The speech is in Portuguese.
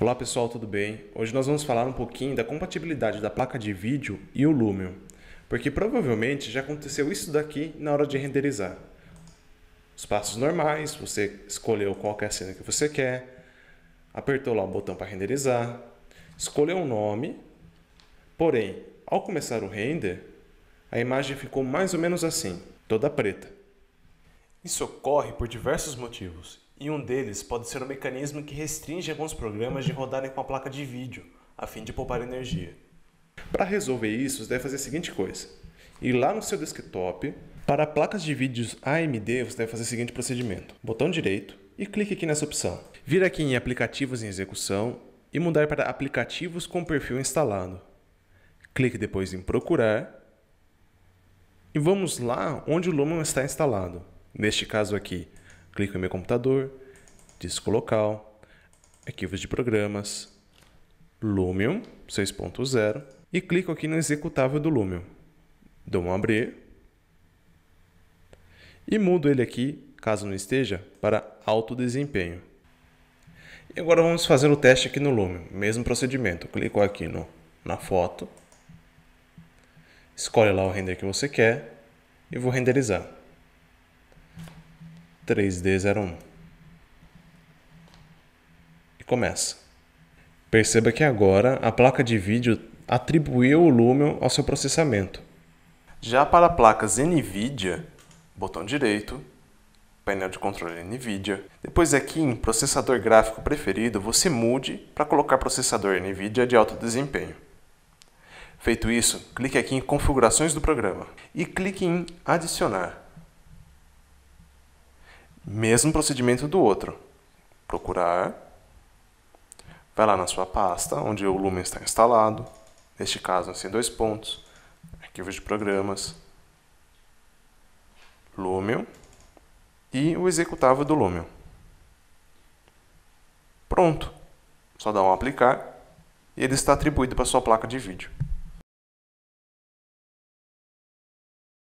Olá pessoal, tudo bem? Hoje nós vamos falar um pouquinho da compatibilidade da placa de vídeo e o Lumion, porque provavelmente já aconteceu isso daqui na hora de renderizar. Os passos normais, você escolheu qual é a cena que você quer, apertou lá o botão para renderizar, escolheu um nome, porém, ao começar o render, a imagem ficou mais ou menos assim, toda preta. Isso ocorre por diversos motivos e um deles pode ser o um mecanismo que restringe alguns programas de rodarem com a placa de vídeo, a fim de poupar energia. Para resolver isso, você deve fazer a seguinte coisa: ir lá no seu desktop, para placas de vídeos AMD, você deve fazer o seguinte procedimento: botão direito e clique aqui nessa opção. Vir aqui em aplicativos em execução e mudar para aplicativos com perfil instalado. Clique depois em procurar e vamos lá onde o Lumen está instalado. Neste caso aqui, clico em meu computador, disco local, arquivos de programas, Lumion 6.0 e clico aqui no executável do Lumion. Dou um abrir e mudo ele aqui, caso não esteja, para alto desempenho. E agora vamos fazer o teste aqui no Lumion, mesmo procedimento. Clico aqui no, na foto, escolhe lá o render que você quer e vou renderizar. 3D01. E começa. Perceba que agora a placa de vídeo atribuiu o Lumion ao seu processamento. Já para placas NVIDIA, botão direito, painel de controle NVIDIA. Depois aqui em processador gráfico preferido, você mude para colocar processador NVIDIA de alto desempenho. Feito isso, clique aqui em configurações do programa e clique em adicionar. Mesmo procedimento do outro. Procurar. Vai lá na sua pasta, onde o Lumen está instalado. Neste caso, vão assim, dois pontos. Arquivos de programas. Lumion. E o executável do Lumion. Pronto. Só dá um aplicar e ele está atribuído para sua placa de vídeo.